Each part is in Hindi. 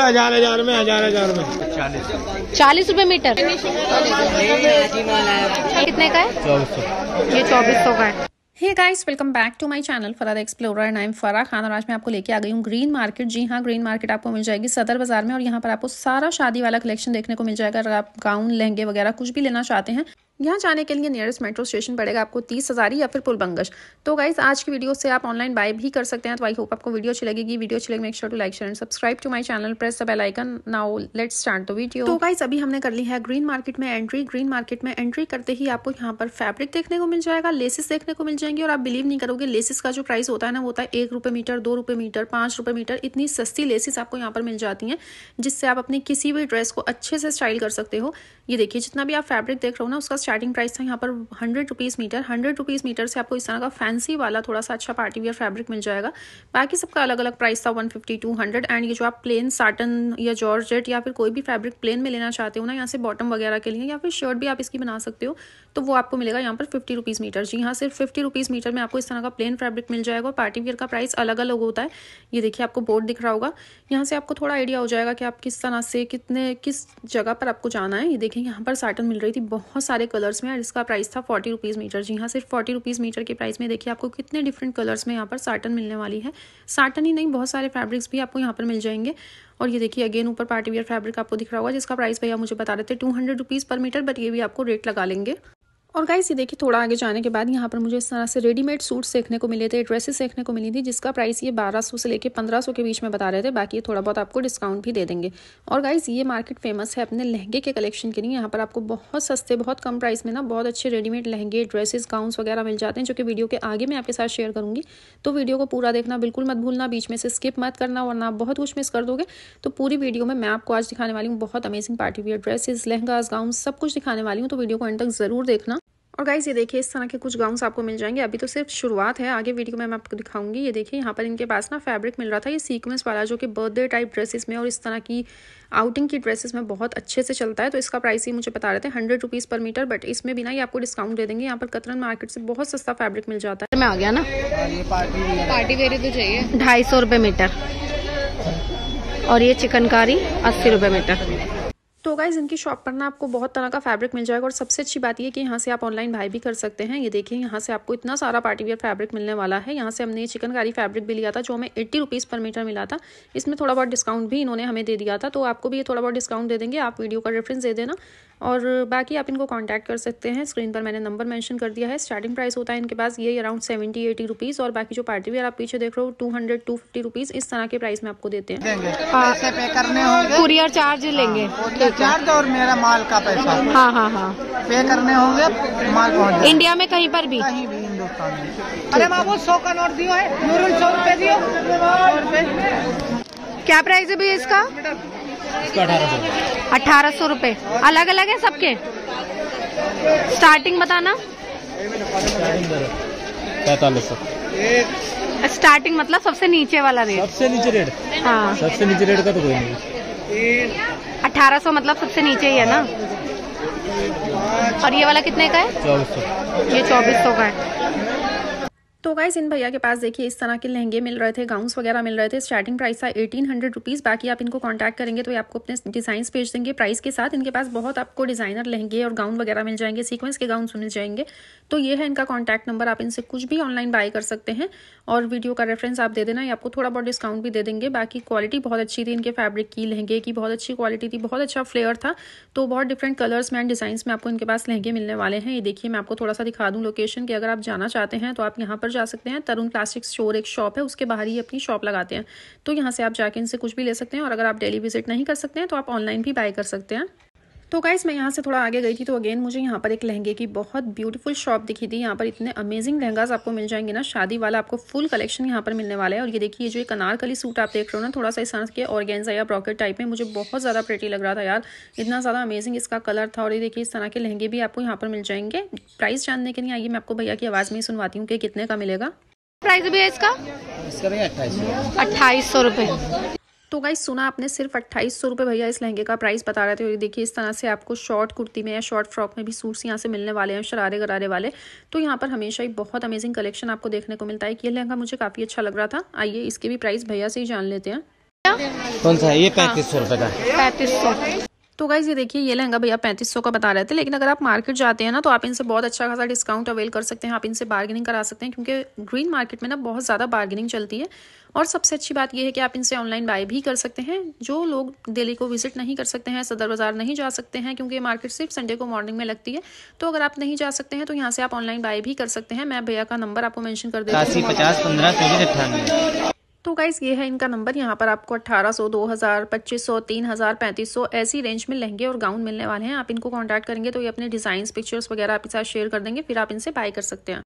हजार हजार में हजार हजार में चालीस चालीस रूपए मीटर कितने का है चौबीस ये चौबीस सौ का है hey guys welcome back to my channel फरार explore and I am Farah Khan और आज मैं आपको लेके आ गई हूँ ग्रीन मार्केट जी हाँ ग्रीन मार्केट आपको मिल जाएगी सदर बाजार में और यहाँ पर आपको सारा शादी वाला कलेक्शन देखने को मिल जाएगा अगर आप गाउन लहंगे वगैरह कुछ भी लेना चाहते हैं यहाँ जाने के लिए नियरेस्ट मेट्रो स्टेशन पड़ेगा आपको तीस हजार या फिर पुलबंगश तो गाइज आज की वीडियो से आप ऑनलाइन बाय भी कर सकते हैं तो आई होप आपको वीडियो अच्छी लगेगी वीडियो अच्छी लगे make sure to like share and subscribe to my channel press the bell icon now let's start the video तो गाइज अभी हमने कर ली है ग्रीन मार्केट में एंट्री ग्रीन मार्केट में एंट्री करते ही आपको यहाँ पर फैब्रिक देखने को मिल जाएगा लेसिस देखने को मिल जाएंगे और आप बिलीव नहीं करोगे लेसिस का जो प्राइस होता है ना होता है एक रुपये मीटर दो रुपये मीटर पाँच रुपये मीटर इतनी सस्ती लेसिस आपको यहाँ पर मिल जाती हैं जिससे आप अपनी किसी भी ड्रेस को अच्छे से स्टाइल कर सकते हो ये देखिए जितना भी आप फैब्रिक देख रहे हो ना उसका स्टार्टिंग प्राइस था यहाँ पर hundred rupees metre hundred rupees metre से आपको इस तरह का फैंसी वाला थोड़ा सा अच्छा पार्टी वेयर फैब्रिक मिल जाएगा बाकी सबका अलग अलग प्राइस था one fifty two hundred and ये जो आप प्लेन साटन या जॉर्ज या फिर कोई भी फैब्रिक प्लेन में लेना चाहते हो ना यहाँ से बॉटम वगैरह के लिए या फिर शर्ट भी आप इसकी बना सकते हो तो वो आपको मिलेगा यहाँ पर फिफ्टी रुपीज़ मीटर जी यहाँ सिर्फ फिफ्टी रुपीज़ मीटर में आपको इस तरह का प्लेन फैब्रिक मिल जाएगा पार्टी वेयर का प्राइस अलग अलग होता है ये देखिए आपको बोर्ड दिख रहा होगा यहाँ से आपको थोड़ा आइडिया हो जाएगा कि आप किस तरह से कितने किस जगह पर आपको जाना है ये देखिए यहाँ पर साटन मिल रही थी बहुत सारे कलर्स में और इसका प्राइस था फोर्टी रुपीज़ मीटर जी हाँ सिर्फ फोर्टी रुपीज़ मीटर के प्राइस में देखिए आपको कितने डिफरेंट कलर्स में यहाँ पर साटन मिलने वाली है साटन ही नहीं बहुत सारे फैब्रिक्स भी आपको यहाँ पर मिल जाएंगे और ये देखिए अगेन ऊपर पार्टीवियर फैब्रिक आपको दिख रहा होगा जिसका प्राइस भैया मुझे बता रहे थे two hundred rupees per metre but ये भी आपको रेट लगा लेंगे और गाइस ये देखिए थोड़ा आगे जाने के बाद यहाँ पर मुझे इस तरह से रेडीमेड सूट्स देखने को मिले थे ड्रेसेस देखने को मिली थी जिसका प्राइस ये 1200 से लेके 1500 के बीच में बता रहे थे बाकी ये थोड़ा बहुत आपको डिस्काउंट भी दे देंगे और गाइस ये मार्केट फेमस है अपने लहंगे के कलेक्शन के लिए यहाँ पर आपको बहुत सस्ते बहुत कम प्राइस में ना बहुत अच्छे रेडीमेड लहंगे ड्रेसेस गाउन्स वगैरह मिल जाते हैं जो कि वीडियो के आगे मैं आपके साथ शेयर करूँगी तो वीडियो को पूरा देखना बिल्कुल मत भूलना बीच में से स्किप मत करना वरना आप बहुत कुछ मिस कर दोगे तो पूरी वीडियो में मैं आपको आज दिखाने वाली हूँ बहुत amazing party wear dresses lehengas gown सब कुछ दिखाने वाली हूँ तो वीडियो को एंड तक ज़रूर देखना और गाइज ये देखिए इस तरह के कुछ गाउन आपको मिल जाएंगे अभी तो सिर्फ शुरुआत है आगे वीडियो में मैं आपको दिखाऊंगी ये देखिए यहाँ पर इनके पास ना फैब्रिक मिल रहा था ये सीक्वेंस वाला जो कि बर्थडे टाइप ड्रेसेस में और इस तरह की आउटिंग की ड्रेसेस में बहुत अच्छे से चलता है तो इसका प्राइस ही मुझे बता रहे थे hundred rupees per metre but इसमें भी ना ये आपको डिस्काउंट दे देंगे यहाँ पर कतरन मार्केट से बहुत सस्ता फैब्रिक मिल जाता है मैं आ गया ना पार्टी वेयर तो चाहिए ढाई सौ मीटर और ये चिकनकारी अस्सी रुपये मीटर तो गाइज़ इनकी शॉप पर ना आपको बहुत तरह का फैब्रिक मिल जाएगा और सबसे अच्छी बात यह कि यहाँ से आप ऑनलाइन बाई भी कर सकते हैं ये देखिए यहाँ से आपको इतना सारा वेयर फैब्रिक मिलने वाला है यहाँ से हमने ये चिकनकारी फैब्रिक भी लिया था जो हमें एट्टी रुपीज़ पर मीटर मिला था इसमें थोड़ा बहुत डिस्काउंट भी इन्होंने हमें दे दिया था तो आपको भी ये थोड़ा बहुत डिस्काउंट दे देंगे आप वीडियो का रेफरेंस दे देना और बाकी आप इनको कांटेक्ट कर सकते हैं स्क्रीन पर मैंने नंबर मेंशन कर दिया है स्टार्टिंग प्राइस होता है इनके पास ये अराउंड सेवेंटी एटी रुपीज़ और बाकी जो पार्टी वेयर आप पीछे देख रहे हो two hundred two fifty rupees इस तरह के प्राइस में आपको देते हैं हाँ। पे करने होंगे कुरियर चार्ज हाँ, लेंगे चार्ज तो और मेरा माल का पैसा हाँ हाँ हाँ पे करने होंगे माल इंडिया में कहीं पर भी अरे बाबू सौ का नोट दियो है सौ दियो क्या प्राइस है भैया इसका अठारह सौ रुपए अलग अलग है सबके स्टार्टिंग बताना पैतालीस सौ स्टार्टिंग मतलब सबसे नीचे वाला रेट सबसे नीचे रेट हाँ सबसे नीचे रेट का तो कोई नहीं अठारह सौ मतलब सबसे नीचे ही है ना और ये वाला कितने का है चौबीस सौ ये चौबीस सौ का है तो गाइज इन भैया के पास देखिए इस तरह के लहंगे मिल रहे थे गाउन्स वगैरह मिल रहे थे स्टार्टिंग प्राइस था एटीन हंड्रेड रुपीज़ बाकी आप इनको कॉन्टैक्ट करेंगे तो ये आपको अपने डिजाइन भेज देंगे प्राइस के साथ इनके पास बहुत आपको डिज़ाइनर लहंगे और गाउन वगैरह मिल जाएंगे सीक्वेंस के गाउन मिल जाएंगे तो ये है इनका कॉन्टैक्ट नंबर आप इनसे कुछ भी ऑनलाइन बाय कर सकते हैं और वीडियो का रेफरेंस आप दे देना ये आपको थोड़ा बहुत डिस्काउंट भी दे देंगे बाकी क्वालिटी बहुत अच्छी थी इनके फैब्रिक की लहंगे की बहुत अच्छी क्वालिटी थी बहुत अच्छा फ्लेयर था तो बहुत डिफरेंट कलर्स में एंड डिजाइन में आपको इनके पास लहंगे मिलने वाले हैं ये देखिए मैं आपको थोड़ा सा दिखा दूँ लोकेशन की अगर आप जाना चाहते हैं तो आप यहाँ पर जा सकते हैं तरुण प्लास्टिक स्टोर एक शॉप है उसके बाहर ही अपनी शॉप लगाते हैं तो यहाँ से आप जाके इनसे कुछ भी ले सकते हैं और अगर आप डेली विजिट नहीं कर सकते हैं तो आप ऑनलाइन भी बाय कर सकते हैं तो गाइज़ मैं यहाँ से थोड़ा आगे गई थी तो अगेन मुझे यहाँ पर एक लहंगे की बहुत ब्यूटीफुल शॉप दिखी थी यहाँ पर इतने अमेजिंग लहंगाज आपको मिल जाएंगे ना शादी वाला आपको फुल कलेक्शन यहाँ पर मिलने वाला है और ये देखिए जो एक अनारकली सूट आप देख रहे हो ना थोड़ा सा इस तरह के ऑर्गेन्जा या ब्रॉकेट टाइप में मुझे बहुत ज़्यादा प्रेटी लग रहा था यार इतना ज़्यादा अमेजिंग इसका कलर था और ये देखिए इस तरह के लहंगे भी आपको यहाँ पर मिल जाएंगे प्राइस जानने के लिए आइए मैं आपको भैया की आवाज़ में ही सुनवाती हूँ कि कितने का मिलेगा प्राइस भी है इसका अट्ठाईस सौ रुपये तो गाइस सुना आपने सिर्फ अट्ठाईस सौ रुपये भैया इस लहंगे का प्राइस बता रहे थे और देखिए इस तरह से आपको शॉर्ट कुर्ती में या शॉर्ट फ्रॉक में भी सूट्स यहाँ से मिलने वाले हैं शरारे गरारे वाले तो यहाँ पर हमेशा ही बहुत अमेजिंग कलेक्शन आपको देखने को मिलता है यह लहंगा मुझे काफ़ी अच्छा लग रहा था आइए इसके भी प्राइस भैया से ही जान लेते हैं कौन सा है ये पैंतीस सौ रुपये का पैंतीस सौ तो गाइज़ ये देखिए ये लहंगा भैया पैंतीस सौ का बता रहे थे लेकिन अगर आप मार्केट जाते हैं ना तो आप इनसे बहुत अच्छा खासा डिस्काउंट अवेल कर सकते हैं आप इनसे बार्गेनिंग करा सकते हैं क्योंकि ग्रीन मार्केट में ना बहुत ज़्यादा बार्गेनिंग चलती है और सबसे अच्छी बात यह है कि आप इनसे ऑनलाइन बाय भी कर सकते हैं जो लोग दिल्ली को विजिट नहीं कर सकते हैं सदर बाज़ार नहीं जा सकते हैं क्योंकि मार्केट सिर्फ संडे को मॉर्निंग में लगती है तो अगर आप नहीं जा सकते हैं तो यहाँ से आप ऑनलाइन बाय भी कर सकते हैं मैं भैया का नंबर आपको मैंशन कर देती हूँ पचास पंद्रह तो गाइज़ ये है इनका नंबर यहाँ पर आपको 1800, 2000, 2500, 3000, सौ ऐसी रेंज में लहंगे और गाउन मिलने वाले हैं आप इनको कॉन्टैक्ट करेंगे तो ये अपने डिज़ाइन पिक्चर्स वगैरह आपके साथ शेयर कर देंगे फिर आप इनसे बाय कर सकते हैं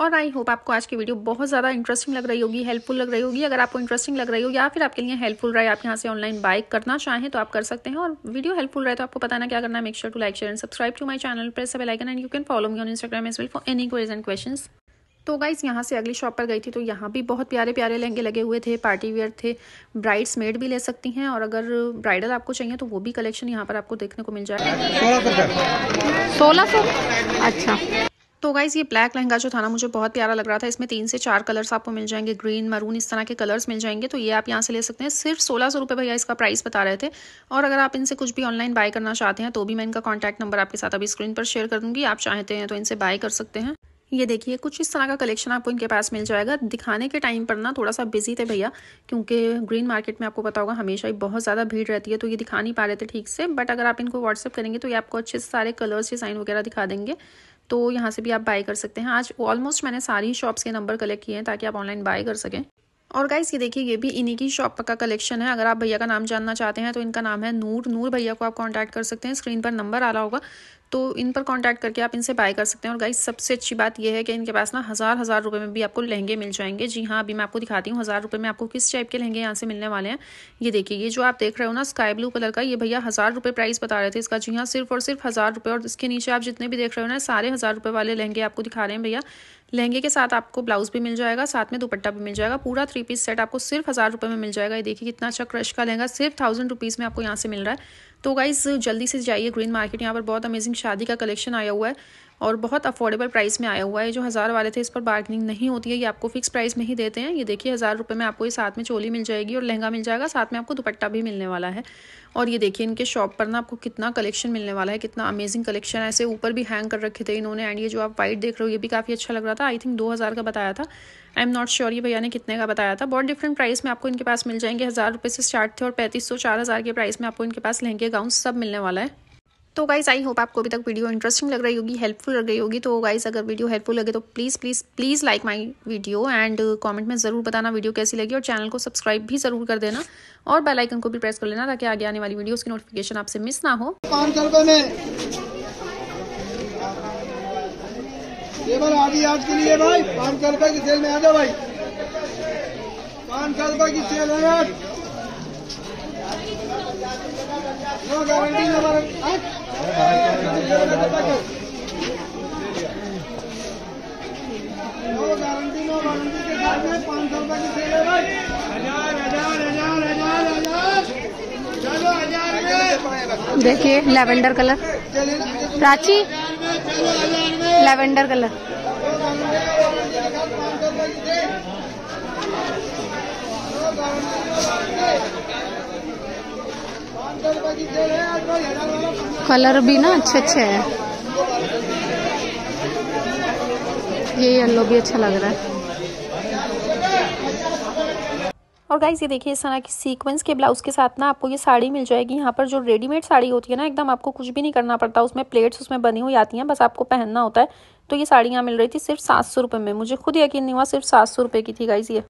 और आई होप आपको आज की वीडियो बहुत ज़्यादा इंटरेस्टिंग लग रही होगी हेल्पफुल लग रही होगी अगर आपको इंटरेस्टिंग लग रही हो या फिर आपके लिए हेल्पफुल रहे आप यहाँ से ऑनलाइन बाइक करना चाहें तो आप कर सकते हैं और वीडियो हेल्पफुल रहे तो आपको पता ना क्या करना make sure to like share and subscribe to my channel press सब like and you can follow me on Instagram as well for any queries and question तो गाइज़ यहाँ से अगली शॉप पर गई थी तो यहाँ भी बहुत प्यारे प्यारे लहंगे लगे हुए थे पार्टी वेयर थे ब्राइड्स मेड भी ले सकती हैं और अगर ब्राइडल आपको चाहिए तो वो भी कलेक्शन यहाँ पर आपको देखने को मिल जाएगा सोलह सौ अच्छा तो गाइज़ ये ब्लैक लहंगा जो था ना मुझे बहुत प्यारा लग रहा था इसमें तीन से चार कलर्स आपको मिल जाएंगे ग्रीन मरून इस तरह के कलर्स मिल जाएंगे तो ये आप यहाँ से ले सकते हैं सिर्फ सोलह सौ रुपये भैया इसका प्राइस बता रहे थे और अगर आप इनसे कुछ भी ऑनलाइन बाय करना चाहते हैं तो भी मैं इनका कॉन्टैक्ट नंबर आपके साथ अभी स्क्रीन पर शेयर कर दूँगी आप चाहते हैं तो इनसे बाय कर सकते हैं ये देखिए कुछ इस तरह का कलेक्शन आपको इनके पास मिल जाएगा दिखाने के टाइम पर ना थोड़ा सा बिजी थे भैया क्योंकि ग्रीन मार्केट में आपको पता होगा हमेशा ही बहुत ज़्यादा भीड़ रहती है तो ये दिखा नहीं पा रहे थे ठीक से बट अगर आप इनको व्हाट्सअप करेंगे तो ये आपको अच्छे से सारे कलर्स डिज़ाइन वगैरह दिखा देंगे तो यहाँ से भी आप बाय कर सकते हैं आज ऑलमोस्ट मैंने सारी शॉप्स के नंबर कलेक्ट किए हैं ताकि आप ऑनलाइन बाय कर सकें और गाइस ये देखिए ये भी इन्हीं की शॉप का कलेक्शन है अगर आप भैया का नाम जानना चाहते हैं तो इनका नाम है नूर नूर भैया को आप कांटेक्ट कर सकते हैं स्क्रीन पर नंबर आ रहा होगा तो इन पर कॉन्टैक्ट करके आप इनसे बाय कर सकते हैं और गाइज सबसे अच्छी बात यह है कि इनके पास ना हज़ार हज़ार रुपये में भी आपको लहंगे मिल जाएंगे जी हाँ अभी मैं आपको दिखाती हूँ हज़ार रुपये में आपको किस टाइप के लहंगे यहाँ से मिलने वाले हैं ये देखिए ये जो आप देख रहे हो ना स्काई ब्लू कलर का ये भैया हज़ार रुपये प्राइस बता रहे थे इसका जी हाँ सिर्फ और सिर्फ हज़ार रुपये और इसके नीचे आप जितने भी देख रहे हो ना सारे हज़ार रुपये वाले लहंगे आपको दिखा रहे हैं भैया लहंगे के साथ आपको ब्लाउज भी मिल जाएगा साथ में दुपट्टा भी मिल जाएगा पूरा थ्री पीस सेट आपको सिर्फ हज़ार रुपये में मिल जाएगा ये देखिए कितना अच्छा क्रश का लहंगा सिर्फ थाउजेंड रुपीज़ में आपको यहाँ से मिल रहा है तो गाइज़ जल्दी से जाइए ग्रीन मार्केट यहाँ पर बहुत अमेजिंग शादी का कलेक्शन आया हुआ है और बहुत अफोर्डेबल प्राइस में आया हुआ है जो हज़ार वाले थे इस पर बार्गनिंग नहीं होती है ये आपको फिक्स प्राइस में ही देते हैं ये देखिए हज़ार रुपये में आपको ये साथ में चोली मिल जाएगी और लहंगा मिल जाएगा साथ में आपको दुपट्टा भी मिलने वाला है और ये देखिए इनके शॉप पर ना आपको कितना कलेक्शन मिलने वाला है कितना अमेजिंग कलेक्शन ऐसे ऊपर भी हैंग कर रखे थे इन्होंने एंड ये जो आप वाइट देख रहे हो ये भी काफ़ी अच्छा लग रहा था आई थिंक दो का बताया था आई एम नॉट श्योर ये भैया ने कितने का बताया था बहुत डिफरेंट प्राइस में आपको इनके पास मिल जाएंगे हज़ार रुपये से स्टार्ट थे और पैंतीस सौ चार हज़ार के प्राइस में आपको इनके पास लहंगे गाउन सब मिलने वाला है तो गाइज आई होप आपको अभी तक वीडियो इंटरेस्टिंग लग रही होगी हेल्पफुल लग रही होगी तो गाइज अगर वीडियो हेल्पफुल लगे तो please please please like my video and comment में ज़रूर बताना वीडियो कैसी लगी और चैनल को सब्सक्राइब भी ज़रूर कर देना और बेलाइकन को भी प्रेस कर लेना ताकि आगे आने वाली वीडियो की नोटिफिकेशन आपसे मिस ना हो पाँच सौ रुपये में केवल आधी आज के लिए भाई पाँच सौ रुपए की सेल में आ जाओ भाई पाँच सौ रुपए की सेल है आज no guarantee no guarantee no guarantee के साथ में पाँच सौ रुपए की सेल है भाई हजार हजार हजार हजार हजार चलो हजार में देखिए लेवेंडर कलर प्राची चलो हजार लेवेंडर कलर कलर भी ना अच्छे अच्छे है ये येलो भी अच्छा लग रहा है और गाइज ये देखिए इस तरह की सीक्वेंस के ब्लाउज के साथ ना आपको ये साड़ी मिल जाएगी यहाँ पर जो रेडीमेड साड़ी होती है ना एकदम आपको कुछ भी नहीं करना पड़ता उसमें प्लेट्स उसमें बनी हुई आती हैं बस आपको पहनना होता है तो ये साड़ी यहाँ मिल रही थी सिर्फ सात सौ रुपये में मुझे खुद यकीन नहीं हुआ सिर्फ सात सौ रुपये की थी गाइज ये,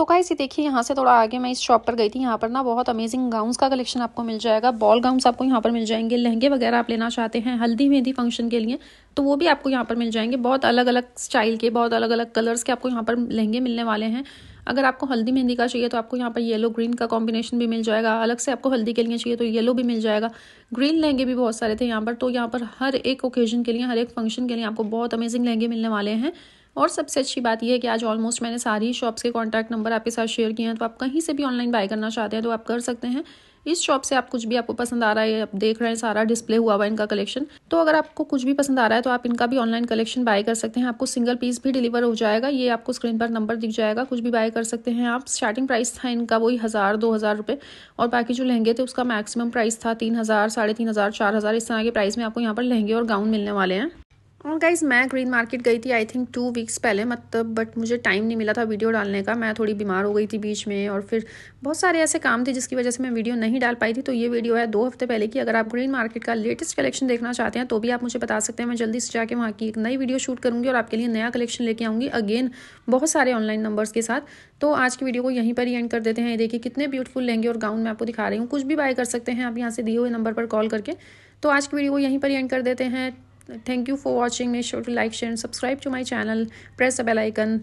तो गाइस ये देखिए यहाँ से थोड़ा आगे मैं इस शॉप पर गई थी यहाँ पर ना बहुत अमेजिंग गाउन्स का कलेक्शन आपको मिल जाएगा बॉल गाउन्स आपको यहाँ पर मिल जाएंगे लहंगे वगैरह आप लेना चाहते हैं हल्दी मेहंदी फंक्शन के लिए तो वो भी आपको यहाँ पर मिल जाएंगे बहुत अलग अलग स्टाइल के बहुत अलग अलग कलर्स के आपको यहाँ पर लहंगे मिलने वाले हैं अगर आपको हल्दी मेहंदी का चाहिए तो आपको यहाँ पर येलो ग्रीन का कॉम्बिनेशन भी मिल जाएगा अलग से आपको हल्दी के लिए चाहिए तो येलो भी मिल जाएगा ग्रीन लहंगे भी बहुत सारे थे यहाँ पर तो यहाँ पर हर एक ओकेजन के लिए हर एक फंक्शन के लिए आपको बहुत अमेजिंग लहंगे मिलने वाले हैं और सबसे अच्छी बात यह है कि आज ऑलमोस्ट मैंने सारी शॉप्स के कॉन्टैक्ट नंबर आपके साथ शेयर किए हैं तो आप कहीं से भी ऑनलाइन बाय करना चाहते हैं तो आप कर सकते हैं इस शॉप से आप कुछ भी आपको पसंद आ रहा है आप देख रहे हैं सारा डिस्प्ले हुआ हुआ इनका कलेक्शन तो अगर आपको कुछ भी पसंद आ रहा है तो आप इनका भी ऑनलाइन कलेक्शन बाय कर सकते हैं आपको सिंगल पीस भी डिलीवर हो जाएगा ये आपको स्क्रीन पर नंबर दिख जाएगा कुछ भी बाय कर सकते हैं आप स्टार्टिंग प्राइस था इनका वही हज़ार दो हज़ार रुपये और बाकी जो लहंगे थे उसका मैक्सिमम प्राइस था तीन हज़ार साढ़े तीन हज़ार चार हज़ार इस तरह के प्राइस में आपको यहाँ पर लहंगे और गाउन मिलने वाले हैं और हाँ, गाइज मैं ग्रीन मार्केट गई थी आई थिंक टू वीक्स पहले मतलब बट मुझे टाइम नहीं मिला था वीडियो डालने का मैं थोड़ी बीमार हो गई थी बीच में और फिर बहुत सारे ऐसे काम थे जिसकी वजह से मैं वीडियो नहीं डाल पाई थी तो ये वीडियो है दो हफ्ते पहले की अगर आप ग्रीन मार्केट का लेटेस्ट कलेक्शन देखना चाहते हैं तो भी आप मुझे बता सकते हैं मैं जल्दी से जाकर वहाँ की एक नई वीडियो शूट करूँगी और आपके लिए नया कलेक्शन लेके आऊँगी अगेन बहुत सारे ऑनलाइन नंबर्स के साथ तो आज की वीडियो को यहीं पर ही एंड कर देते हैं देखिए कितने ब्यूटीफुल लेंगे और गाउन मैं आपको दिखा रही हूँ कुछ भी बाय कर सकते हैं आप यहाँ से दिए हुए नंबर पर कॉल करके तो आज की वीडियो को यहीं पर ही एंड कर देते हैं thank you for watching make sure to like share and subscribe to my channel press the bell icon